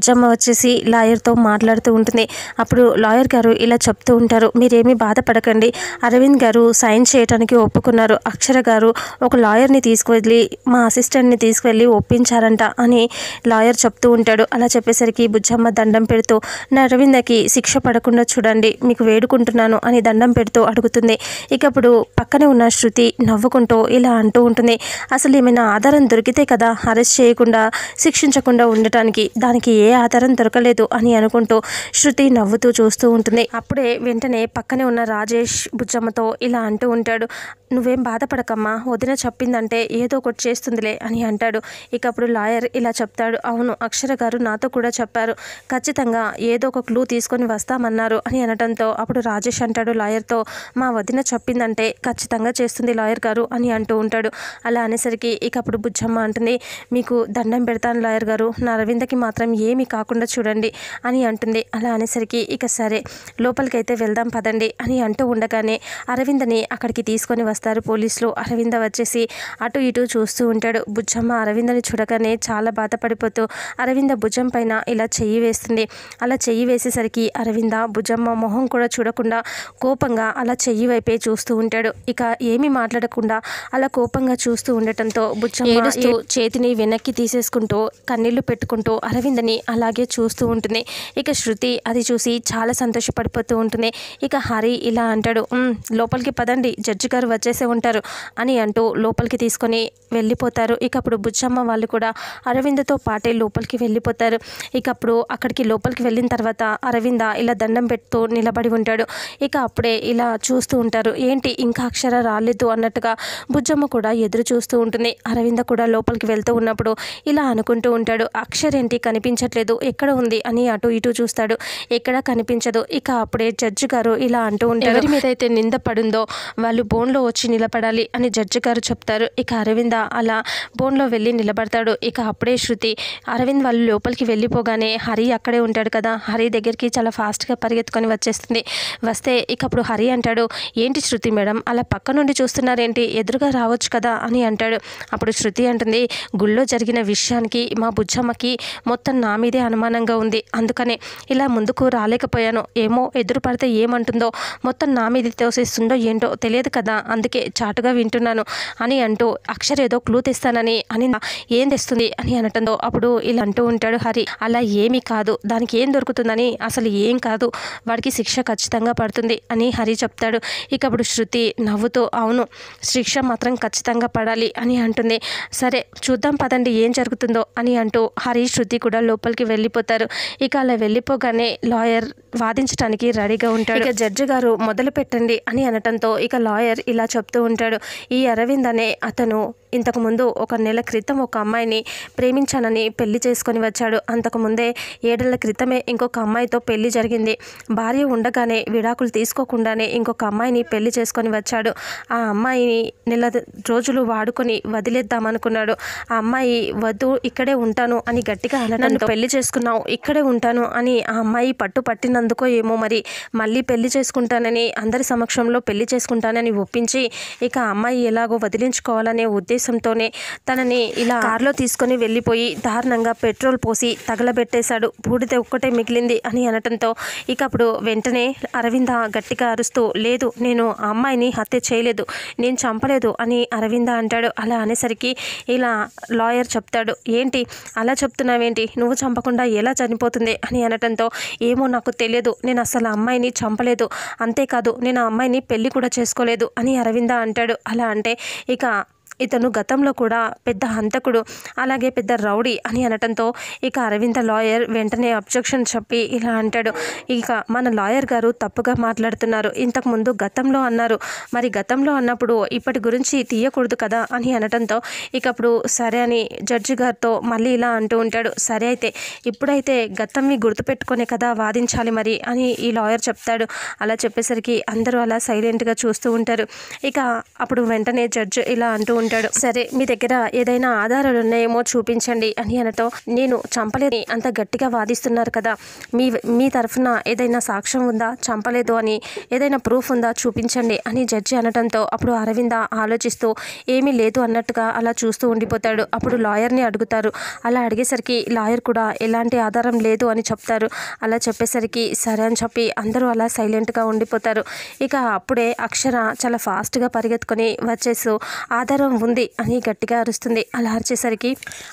రాజ్యమ్మ వచ్చేసి లాయర్తో మాట్లాడుతూ ఉంటుంది అప్పుడు లాయర్ గారు ఇలా చెప్తూ ఉంటారు మీరేమీ బాధపడకండి అరవింద్ గారు సైన్ చేయడానికి ఒప్పుకున్నారు అక్షర గారు ఒక లాయర్ని తీసుకువెళ్ళి మా అసిస్టెంట్ని తీసుకువెళ్ళి ఒప్పించారంట అని లాయర్ చెప్తూ ఉంటాడు అలా చెప్పేసరికి బుజ్జమ్మ దండం పెడుతూ నా అరవిందకి శిక్ష పడకుండా చూడండి మీకు వేడుకుంటున్నాను అని దండం పెడుతూ అడుగుతుంది ఇక అప్పుడు పక్కనే ఉన్న శృతి నవ్వుకుంటూ ఇలా అంటూ ఉంటుంది అసలు ఏమైనా ఆధారం దొరికితే కదా అరెస్ట్ చేయకుండా శిక్షించకుండా ఉండటానికి దానికి ఏ ఏ ఆధారం దొరకలేదు అని అనుకుంటూ శృతి నవ్వుతూ చూస్తూ ఉంటుంది అప్పుడే వెంటనే పక్కనే ఉన్న రాజేష్ బుజ్జమ్మతో ఇలా అంటూ ఉంటాడు నువ్వేం బాధపడకమ్మా వదిన చెప్పిందంటే ఏదో ఒకటి చేస్తుందిలే అని అంటాడు ఇక అప్పుడు లాయర్ ఇలా చెప్తాడు అవును అక్షర గారు నాతో కూడా చెప్పారు ఖచ్చితంగా ఏదో ఒక క్లూ తీసుకొని వస్తామన్నారు అని అనడంతో అప్పుడు రాజేష్ అంటాడు లాయర్తో మా వదిన చెప్పిందంటే ఖచ్చితంగా చేస్తుంది లాయర్ గారు అని అంటూ ఉంటాడు అలా అనేసరికి ఇక అప్పుడు బుజ్జమ్మ అంటుంది మీకు దండం పెడతాను లాయర్ గారు నా రవీందకి మాత్రం ఏమి ఏమీ కాకుండా చూడండి అని అంటుంది అలా అనేసరికి ఇక సరే లోపలికైతే వెళ్దాం పదండి అని అంటూ ఉండగానే అరవిందని అక్కడికి తీసుకొని వస్తారు పోలీసులు అరవింద వచ్చేసి అటు ఇటు చూస్తూ ఉంటాడు బుజ్జమ్మ అరవిందని చూడగానే చాలా బాధపడిపోతూ అరవింద భుజం పైన ఇలా చెయ్యి వేస్తుంది అలా చెయ్యి వేసేసరికి అరవింద భుజమ్మ మొహం కూడా చూడకుండా కోపంగా అలా చెయ్యి వైపే చూస్తూ ఉంటాడు ఇక ఏమీ మాట్లాడకుండా అలా కోపంగా చూస్తూ ఉండటంతో బుజ్జమ్మ చేతిని వెనక్కి తీసేసుకుంటూ కన్నీళ్లు పెట్టుకుంటూ అరవిందని అలాగే చూస్తూ ఉంటుంది ఇక శృతి అది చూసి చాలా సంతోషపడిపోతూ ఉంటుంది ఇక హరి ఇలా అంటాడు లోపలికి పదండి జడ్జి గారు వచ్చేసే ఉంటారు అని అంటూ లోపలికి తీసుకొని వెళ్ళిపోతారు ఇక అప్పుడు బుచ్చమ్మ వాళ్ళు కూడా అరవిందతో పాటే లోపలికి వెళ్ళిపోతారు ఇక అప్పుడు అక్కడికి లోపలికి వెళ్ళిన తర్వాత అరవింద ఇలా దండం పెడుతూ నిలబడి ఉంటాడు ఇక అప్పుడే ఇలా చూస్తూ ఉంటారు ఏంటి ఇంకా అక్షర రాలేదు అన్నట్టుగా బుజ్జమ్మ కూడా ఎదురు చూస్తూ ఉంటుంది అరవింద కూడా లోపలికి వెళ్తూ ఉన్నప్పుడు ఇలా అనుకుంటూ ఉంటాడు అక్షరేంటి కనిపించట్లేదు కనిపించట్లేదు ఎక్కడ ఉంది అని అటు ఇటు చూస్తాడు ఎక్కడ కనిపించదు ఇక అప్పుడే జడ్జి గారు ఇలా అంటూ ఉంటారు మీద అయితే నింద పడిందో వాళ్ళు బోన్లో వచ్చి నిలబడాలి అని జడ్జి గారు చెప్తారు ఇక అరవింద అలా బోన్లో వెళ్ళి నిలబడతాడు ఇక అప్పుడే శృతి అరవింద్ వాళ్ళు లోపలికి వెళ్ళిపోగానే హరి అక్కడే ఉంటాడు కదా హరి దగ్గరికి చాలా ఫాస్ట్గా పరిగెత్తుకొని వచ్చేస్తుంది వస్తే ఇక అప్పుడు హరి అంటాడు ఏంటి శృతి మేడం అలా పక్క నుండి చూస్తున్నారేంటి ఎదురుగా రావచ్చు కదా అని అంటాడు అప్పుడు శృతి అంటుంది గుళ్ళో జరిగిన విషయానికి మా బుజ్జమ్మకి మొత్తం నా మీద ఇదే అనుమానంగా ఉంది అందుకనే ఇలా ముందుకు రాలేకపోయాను ఏమో ఎదురు పడితే ఏమంటుందో మొత్తం నా మీద తోసేస్తుందో ఏంటో తెలియదు కదా అందుకే చాటుగా వింటున్నాను అని అంటూ అక్షర్ ఏదో క్లూ తెస్తానని అని ఏం తెస్తుంది అని అనటంతో అప్పుడు ఇలా అంటూ ఉంటాడు హరి అలా ఏమీ కాదు దానికి ఏం దొరుకుతుందని అసలు ఏం కాదు వాడికి శిక్ష ఖచ్చితంగా పడుతుంది అని హరి చెప్తాడు ఇక అప్పుడు శృతి నవ్వుతూ అవును శిక్ష మాత్రం ఖచ్చితంగా పడాలి అని అంటుంది సరే చూద్దాం పదండి ఏం జరుగుతుందో అని అంటూ హరి శృతి కూడా లోపల లోపలికి వెళ్ళిపోతారు ఇక అలా వెళ్ళిపోగానే లాయర్ వాదించడానికి రెడీగా ఉంటాడు ఇక జడ్జి గారు మొదలు పెట్టండి అని అనటంతో ఇక లాయర్ ఇలా చెప్తూ ఉంటాడు ఈ అరవింద్ అనే అతను ఇంతకుముందు ఒక నెల క్రితం ఒక అమ్మాయిని ప్రేమించానని పెళ్లి చేసుకొని వచ్చాడు అంతకుముందే ఏడేళ్ల క్రితమే ఇంకొక అమ్మాయితో పెళ్లి జరిగింది భార్య ఉండగానే విడాకులు తీసుకోకుండానే ఇంకొక అమ్మాయిని పెళ్లి చేసుకొని వచ్చాడు ఆ అమ్మాయిని నెల రోజులు వాడుకొని వదిలేద్దామనుకున్నాడు ఆ అమ్మాయి వద్దు ఇక్కడే ఉంటాను అని గట్టిగా అనడంతో పెళ్లి చేసుకున్నావు ఇక్కడే ఉంటాను అని ఆ అమ్మాయి పట్టు పట్టినందుకో ఏమో మరి మళ్ళీ పెళ్లి చేసుకుంటానని అందరి సమక్షంలో పెళ్లి చేసుకుంటానని ఒప్పించి ఇక అమ్మాయి ఎలాగో వదిలించుకోవాలనే ఉద్దేశంతోనే తనని ఇలా కార్లో తీసుకొని వెళ్ళిపోయి దారుణంగా పెట్రోల్ పోసి తగలబెట్టేశాడు బూడిద ఒక్కటే మిగిలింది అని అనటంతో ఇక అప్పుడు వెంటనే అరవింద గట్టిగా అరుస్తూ లేదు నేను ఆ అమ్మాయిని హత్య చేయలేదు నేను చంపలేదు అని అరవింద అంటాడు అలా అనేసరికి ఇలా లాయర్ చెప్తాడు ఏంటి అలా చెప్తున్నావేంటి నువ్వు చంప చంపకుండా ఎలా చనిపోతుంది అని అనటంతో ఏమో నాకు తెలియదు నేను అసలు అమ్మాయిని చంపలేదు అంతేకాదు నేను ఆ అమ్మాయిని పెళ్లి కూడా చేసుకోలేదు అని అరవింద అంటాడు అలా అంటే ఇక ఇతను గతంలో కూడా పెద్ద హంతకుడు అలాగే పెద్ద రౌడీ అని అనటంతో ఇక అరవింద లాయర్ వెంటనే అబ్జెక్షన్ చెప్పి ఇలా అంటాడు ఇక మన లాయర్ గారు తప్పుగా మాట్లాడుతున్నారు ఇంతకుముందు గతంలో అన్నారు మరి గతంలో అన్నప్పుడు ఇప్పటి గురించి తీయకూడదు కదా అని అనటంతో ఇక అప్పుడు సరే అని జడ్జి గారితో మళ్ళీ ఇలా అంటూ ఉంటాడు సరే అయితే ఇప్పుడైతే మీ గుర్తుపెట్టుకునే కదా వాదించాలి మరి అని ఈ లాయర్ చెప్తాడు అలా చెప్పేసరికి అందరూ అలా సైలెంట్గా చూస్తూ ఉంటారు ఇక అప్పుడు వెంటనే జడ్జి ఇలా అంటూ ఉంటారు ఉంటాడు సరే మీ దగ్గర ఏదైనా ఆధారాలు ఉన్నాయేమో చూపించండి అని అనటం నేను చంపలేని అంత గట్టిగా వాదిస్తున్నారు కదా మీ మీ తరఫున ఏదైనా సాక్ష్యం ఉందా చంపలేదు అని ఏదైనా ప్రూఫ్ ఉందా చూపించండి అని జడ్జి అనటంతో అప్పుడు అరవింద ఆలోచిస్తూ ఏమీ లేదు అన్నట్టుగా అలా చూస్తూ ఉండిపోతాడు అప్పుడు లాయర్ని అడుగుతారు అలా అడిగేసరికి లాయర్ కూడా ఎలాంటి ఆధారం లేదు అని చెప్తారు అలా చెప్పేసరికి సరే అని చెప్పి అందరూ అలా సైలెంట్గా ఉండిపోతారు ఇక అప్పుడే అక్షర చాలా ఫాస్ట్గా పరిగెత్తుకొని వచ్చేసి ఆధారం ఉంది అని గట్టిగా అరుస్తుంది అలా అరిచేసరికి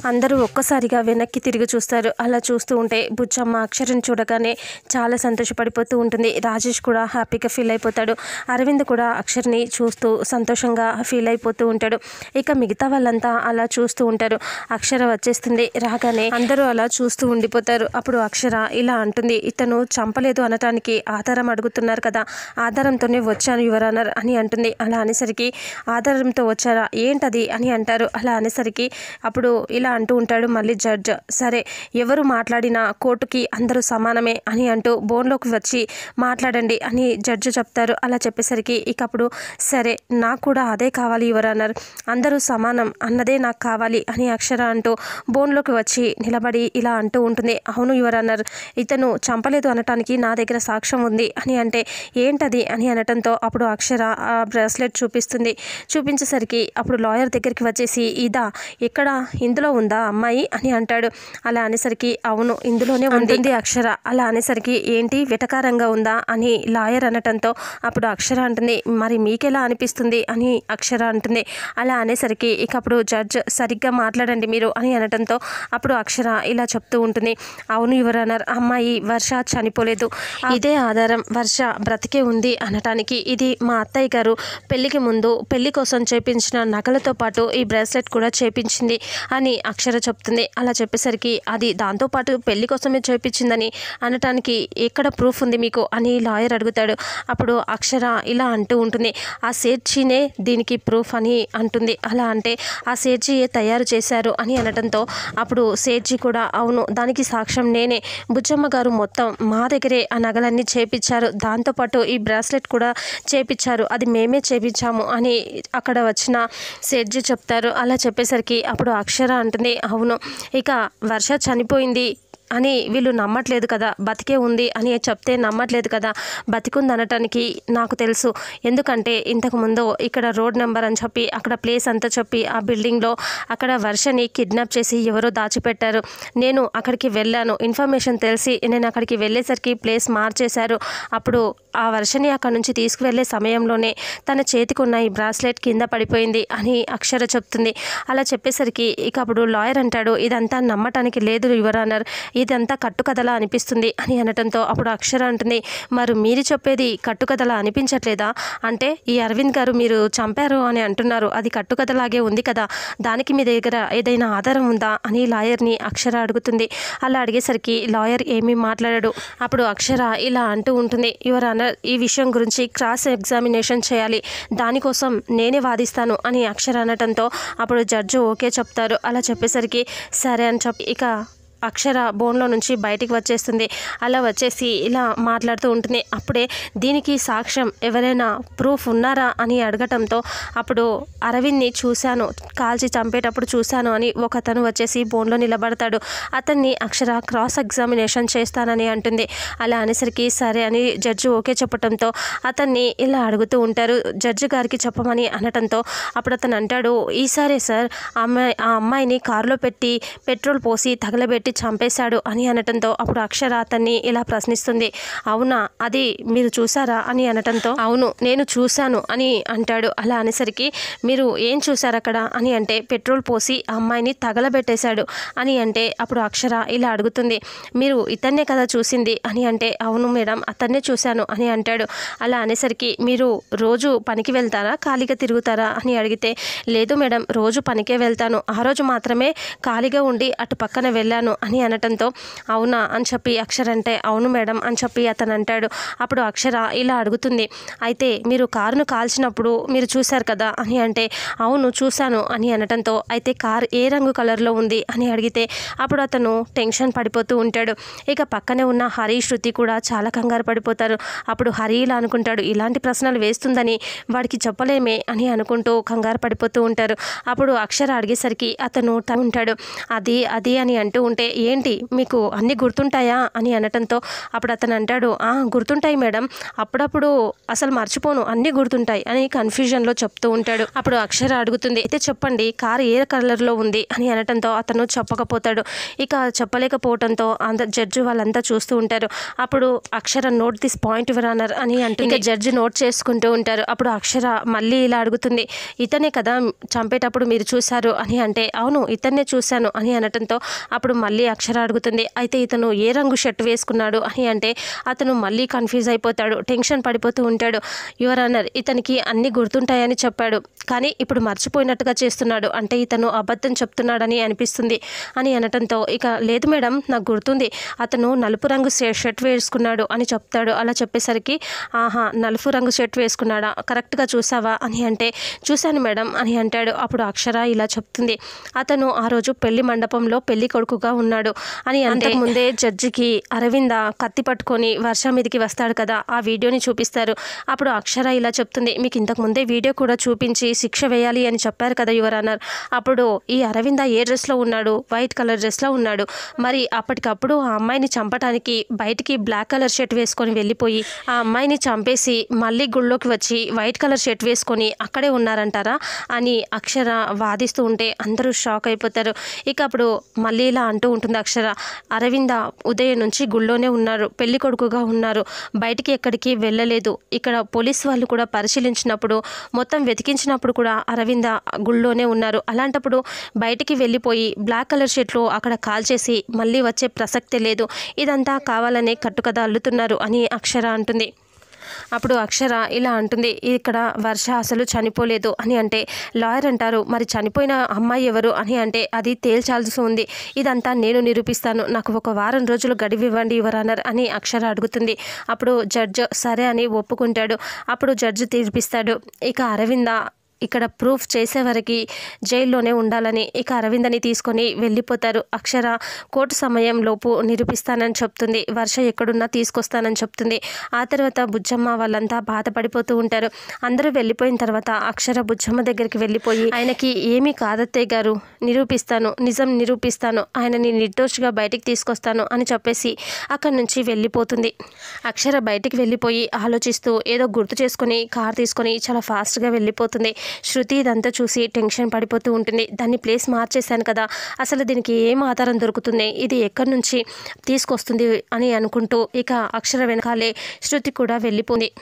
అందరూ ఒక్కసారిగా వెనక్కి తిరిగి చూస్తారు అలా చూస్తూ ఉంటే బుచ్చమ్మ అక్షరం చూడగానే చాలా సంతోషపడిపోతూ ఉంటుంది రాజేష్ కూడా హ్యాపీగా ఫీల్ అయిపోతాడు అరవింద్ కూడా అక్షర్ని చూస్తూ సంతోషంగా ఫీల్ అయిపోతూ ఉంటాడు ఇక మిగతా వాళ్ళంతా అలా చూస్తూ ఉంటారు అక్షర వచ్చేస్తుంది రాగానే అందరూ అలా చూస్తూ ఉండిపోతారు అప్పుడు అక్షర ఇలా అంటుంది ఇతను చంపలేదు అనటానికి ఆధారం అడుగుతున్నారు కదా ఆధారంతోనే వచ్చాను యువరానర్ అని అంటుంది అలా అనేసరికి ఆధారంతో వచ్చారా ఏ అది అని అంటారు అలా అనేసరికి అప్పుడు ఇలా అంటూ ఉంటాడు మళ్ళీ జడ్జ్ సరే ఎవరు మాట్లాడినా కోర్టుకి అందరూ సమానమే అని అంటూ బోన్లోకి వచ్చి మాట్లాడండి అని జడ్జ్ చెప్తారు అలా చెప్పేసరికి ఇక అప్పుడు సరే నాకు కూడా అదే కావాలి ఎవరు అన్నారు అందరూ సమానం అన్నదే నాకు కావాలి అని అక్షర అంటూ బోన్లోకి వచ్చి నిలబడి ఇలా అంటూ ఉంటుంది అవును యువరన్నర్ అన్నారు ఇతను చంపలేదు అనటానికి నా దగ్గర సాక్ష్యం ఉంది అని అంటే ఏంటది అని అనటంతో అప్పుడు అక్షర ఆ బ్రాస్లెట్ చూపిస్తుంది చూపించేసరికి అప్పుడు అప్పుడు లాయర్ దగ్గరికి వచ్చేసి ఇదా ఇక్కడ ఇందులో ఉందా అమ్మాయి అని అంటాడు అలా అనేసరికి అవును ఇందులోనే ఉంటుంది అక్షర అలా అనేసరికి ఏంటి వెటకారంగా ఉందా అని లాయర్ అనటంతో అప్పుడు అక్షర అంటుంది మరి మీకెలా అనిపిస్తుంది అని అక్షర అంటుంది అలా అనేసరికి ఇక అప్పుడు జడ్జ్ సరిగ్గా మాట్లాడండి మీరు అని అనటంతో అప్పుడు అక్షర ఇలా చెప్తూ ఉంటుంది అవును ఎవరన్నారు అమ్మాయి వర్ష చనిపోలేదు ఇదే ఆధారం వర్ష బ్రతికే ఉంది అనటానికి ఇది మా అత్తయ్య గారు పెళ్లికి ముందు పెళ్లి కోసం చేపించిన నగ నగలతో పాటు ఈ బ్రేస్లెట్ కూడా చేపించింది అని అక్షర చెప్తుంది అలా చెప్పేసరికి అది దాంతోపాటు పెళ్లి కోసమే చేపించిందని అనటానికి ఎక్కడ ప్రూఫ్ ఉంది మీకు అని లాయర్ అడుగుతాడు అప్పుడు అక్షర ఇలా అంటూ ఉంటుంది ఆ సేర్చీనే దీనికి ప్రూఫ్ అని అంటుంది అలా అంటే ఆ సేర్జీ తయారు చేశారు అని అనడంతో అప్పుడు సేర్జీ కూడా అవును దానికి సాక్ష్యం నేనే బుజ్జమ్మ గారు మొత్తం మా దగ్గరే ఆ నగలన్నీ చేపించారు దాంతోపాటు ఈ బ్రాస్లెట్ కూడా చేపించారు అది మేమే చేపించాము అని అక్కడ వచ్చిన సేద్జీ చెప్తారు అలా చెప్పేసరికి అప్పుడు అక్షర అంటుంది అవును ఇక వర్ష చనిపోయింది అని వీళ్ళు నమ్మట్లేదు కదా బతికే ఉంది అని చెప్తే నమ్మట్లేదు కదా బతికుంది అనటానికి నాకు తెలుసు ఎందుకంటే ఇంతకుముందు ఇక్కడ రోడ్ నెంబర్ అని చెప్పి అక్కడ ప్లేస్ అంతా చెప్పి ఆ బిల్డింగ్లో అక్కడ వర్షని కిడ్నాప్ చేసి ఎవరో దాచిపెట్టారు నేను అక్కడికి వెళ్ళాను ఇన్ఫర్మేషన్ తెలిసి నేను అక్కడికి వెళ్ళేసరికి ప్లేస్ మార్చేశారు అప్పుడు ఆ వర్షని అక్కడి నుంచి తీసుకువెళ్ళే సమయంలోనే తన చేతికున్న ఈ బ్రాస్లెట్ కింద పడిపోయింది అని అక్షర చెప్తుంది అలా చెప్పేసరికి ఇక అప్పుడు లాయర్ అంటాడు ఇదంతా నమ్మటానికి లేదు యువరానర్ ఇదంతా కట్టుకథలా అనిపిస్తుంది అని అనటంతో అప్పుడు అక్షర అంటుంది మరి మీరు చెప్పేది కట్టుకథలా అనిపించట్లేదా అంటే ఈ అరవింద్ గారు మీరు చంపారు అని అంటున్నారు అది కట్టుకథలాగే ఉంది కదా దానికి మీ దగ్గర ఏదైనా ఆధారం ఉందా అని లాయర్ని అక్షర అడుగుతుంది అలా అడిగేసరికి లాయర్ ఏమీ మాట్లాడాడు అప్పుడు అక్షర ఇలా అంటూ ఉంటుంది యువరానర్ ఈ విషయం గురించి క్రాస్ ఎగ్జామినేషన్ చేయాలి దానికోసం నేనే వాదిస్తాను అని అక్షర అనటంతో అప్పుడు జడ్జి ఓకే చెప్తారు అలా చెప్పేసరికి సరే అని చెప్పి ఇక అక్షర బోన్లో నుంచి బయటికి వచ్చేస్తుంది అలా వచ్చేసి ఇలా మాట్లాడుతూ ఉంటుంది అప్పుడే దీనికి సాక్ష్యం ఎవరైనా ప్రూఫ్ ఉన్నారా అని అడగటంతో అప్పుడు అరవింద్ని చూశాను కాల్చి చంపేటప్పుడు చూశాను అని ఒక అతను వచ్చేసి బోన్లో నిలబడతాడు అతన్ని అక్షర క్రాస్ ఎగ్జామినేషన్ చేస్తానని అంటుంది అలా అనేసరికి సరే అని జడ్జి ఓకే చెప్పడంతో అతన్ని ఇలా అడుగుతూ ఉంటారు జడ్జి గారికి చెప్పమని అనటంతో అప్పుడు అతను అంటాడు ఈసారే సార్ అమ్మాయి ఆ అమ్మాయిని కారులో పెట్టి పెట్రోల్ పోసి తగలబెట్టి పెట్టి చంపేశాడు అని అనటంతో అప్పుడు అక్షర అతన్ని ఇలా ప్రశ్నిస్తుంది అవునా అది మీరు చూసారా అని అనటంతో అవును నేను చూశాను అని అంటాడు అలా అనేసరికి మీరు ఏం చూశారు అక్కడ అని అంటే పెట్రోల్ పోసి అమ్మాయిని తగలబెట్టేశాడు అని అంటే అప్పుడు అక్షర ఇలా అడుగుతుంది మీరు ఇతన్నే కదా చూసింది అని అంటే అవును మేడం అతన్నే చూశాను అని అంటాడు అలా అనేసరికి మీరు రోజు పనికి వెళ్తారా ఖాళీగా తిరుగుతారా అని అడిగితే లేదు మేడం రోజు పనికే వెళ్తాను ఆ రోజు మాత్రమే ఖాళీగా ఉండి అటు పక్కన వెళ్ళాను అని అనటంతో అవునా అని చెప్పి అక్షర్ అంటే అవును మేడం అని చెప్పి అతను అంటాడు అప్పుడు అక్షర ఇలా అడుగుతుంది అయితే మీరు కారును కాల్చినప్పుడు మీరు చూశారు కదా అని అంటే అవును చూశాను అని అనటంతో అయితే కార్ ఏ రంగు కలర్లో ఉంది అని అడిగితే అప్పుడు అతను టెన్షన్ పడిపోతూ ఉంటాడు ఇక పక్కనే ఉన్న హరి శృతి కూడా చాలా కంగారు పడిపోతారు అప్పుడు హరి ఇలా అనుకుంటాడు ఇలాంటి ప్రశ్నలు వేస్తుందని వాడికి చెప్పలేమే అని అనుకుంటూ కంగారు పడిపోతూ ఉంటారు అప్పుడు అక్షర అడిగేసరికి అతను ఉంటాడు అది అది అని అంటూ ఉంటే ఏంటి మీకు అన్ని గుర్తుంటాయా అని అనటంతో అప్పుడు అతను అంటాడు గుర్తుంటాయి మేడం అప్పుడప్పుడు అసలు మర్చిపోను అన్నీ గుర్తుంటాయి అని కన్ఫ్యూజన్లో చెప్తూ ఉంటాడు అప్పుడు అక్షర అడుగుతుంది అయితే చెప్పండి కారు ఏ కలర్లో ఉంది అని అనటంతో అతను చెప్పకపోతాడు ఇక చెప్పలేకపోవడంతో అంత జడ్జి వాళ్ళంతా చూస్తూ ఉంటారు అప్పుడు అక్షర నోట్ దిస్ పాయింట్ విరానర్ అని అంటుంది జడ్జి నోట్ చేసుకుంటూ ఉంటారు అప్పుడు అక్షర మళ్ళీ ఇలా అడుగుతుంది ఇతనే కదా చంపేటప్పుడు మీరు చూశారు అని అంటే అవును ఇతన్నే చూశాను అని అనటంతో అప్పుడు మళ్ళీ మళ్ళీ అక్షర అడుగుతుంది అయితే ఇతను ఏ రంగు షర్ట్ వేసుకున్నాడు అని అంటే అతను మళ్ళీ కన్ఫ్యూజ్ అయిపోతాడు టెన్షన్ పడిపోతూ ఉంటాడు యువర్ అనర్ ఇతనికి అన్నీ గుర్తుంటాయని చెప్పాడు కానీ ఇప్పుడు మర్చిపోయినట్టుగా చేస్తున్నాడు అంటే ఇతను అబద్ధం చెప్తున్నాడని అనిపిస్తుంది అని అనటంతో ఇక లేదు మేడం నాకు గుర్తుంది అతను నలుపు రంగు షర్ట్ వేసుకున్నాడు అని చెప్తాడు అలా చెప్పేసరికి ఆహా నలుపు రంగు షర్ట్ వేసుకున్నాడా కరెక్ట్గా చూసావా అని అంటే చూశాను మేడం అని అంటాడు అప్పుడు అక్షర ఇలా చెప్తుంది అతను ఆ రోజు పెళ్లి మండపంలో పెళ్లి కొడుకుగా ఉన్నాడు ఉన్నాడు అని అంతకుముందే జడ్జికి అరవింద కత్తి పట్టుకొని వర్ష మీదకి వస్తాడు కదా ఆ వీడియోని చూపిస్తారు అప్పుడు అక్షర ఇలా చెప్తుంది మీకు ఇంతకుముందే వీడియో కూడా చూపించి శిక్ష వేయాలి అని చెప్పారు కదా యువర్ అన్నారు అప్పుడు ఈ అరవింద ఏ డ్రెస్లో ఉన్నాడు వైట్ కలర్ డ్రెస్లో ఉన్నాడు మరి అప్పటికప్పుడు ఆ అమ్మాయిని చంపటానికి బయటికి బ్లాక్ కలర్ షర్ట్ వేసుకొని వెళ్ళిపోయి ఆ అమ్మాయిని చంపేసి మళ్ళీ గుళ్ళోకి వచ్చి వైట్ కలర్ షర్ట్ వేసుకొని అక్కడే ఉన్నారంటారా అని అక్షర వాదిస్తూ ఉంటే అందరూ షాక్ అయిపోతారు ఇక అప్పుడు మళ్ళీ ఇలా అంటూ ఉంటుంది అక్షర అరవింద ఉదయం నుంచి గుళ్ళోనే ఉన్నారు పెళ్లి కొడుకుగా ఉన్నారు బయటికి ఎక్కడికి వెళ్ళలేదు ఇక్కడ పోలీస్ వాళ్ళు కూడా పరిశీలించినప్పుడు మొత్తం వెతికించినప్పుడు కూడా అరవింద గుళ్ళోనే ఉన్నారు అలాంటప్పుడు బయటికి వెళ్ళిపోయి బ్లాక్ కలర్ షర్ట్లు అక్కడ కాల్ చేసి మళ్ళీ వచ్చే ప్రసక్తే లేదు ఇదంతా కావాలనే కట్టుకథ అల్లుతున్నారు అని అక్షర అంటుంది అప్పుడు అక్షర ఇలా అంటుంది ఇక్కడ వర్ష అసలు చనిపోలేదు అని అంటే లాయర్ అంటారు మరి చనిపోయిన అమ్మాయి ఎవరు అని అంటే అది తేల్చాల్సి ఉంది ఇదంతా నేను నిరూపిస్తాను నాకు ఒక వారం రోజులు గడివి ఇవ్వండి యువరానర్ అని అక్షర అడుగుతుంది అప్పుడు జడ్జ్ సరే అని ఒప్పుకుంటాడు అప్పుడు జడ్జ్ తీర్పిస్తాడు ఇక అరవింద ఇక్కడ ప్రూఫ్ చేసే వరకు జైల్లోనే ఉండాలని ఇక అరవిందని తీసుకొని వెళ్ళిపోతారు అక్షర కోర్టు సమయం లోపు నిరూపిస్తానని చెప్తుంది వర్ష ఎక్కడున్నా తీసుకొస్తానని చెప్తుంది ఆ తర్వాత బుజ్జమ్మ వాళ్ళంతా బాధపడిపోతూ ఉంటారు అందరూ వెళ్ళిపోయిన తర్వాత అక్షర బుజ్జమ్మ దగ్గరికి వెళ్ళిపోయి ఆయనకి ఏమీ కాదత్తయ్య గారు నిరూపిస్తాను నిజం నిరూపిస్తాను ఆయనని నిర్దోషిగా బయటికి తీసుకొస్తాను అని చెప్పేసి అక్కడి నుంచి వెళ్ళిపోతుంది అక్షర బయటికి వెళ్ళిపోయి ఆలోచిస్తూ ఏదో గుర్తు చేసుకుని కార్ తీసుకొని చాలా ఫాస్ట్గా వెళ్ళిపోతుంది శృతి ఇదంతా చూసి టెన్షన్ పడిపోతూ ఉంటుంది దాన్ని ప్లేస్ మార్చేశాను కదా అసలు దీనికి ఏం ఆధారం దొరుకుతుంది ఇది ఎక్కడి నుంచి తీసుకొస్తుంది అని అనుకుంటూ ఇక అక్షర వెనకాలే శృతి కూడా వెళ్ళిపోయింది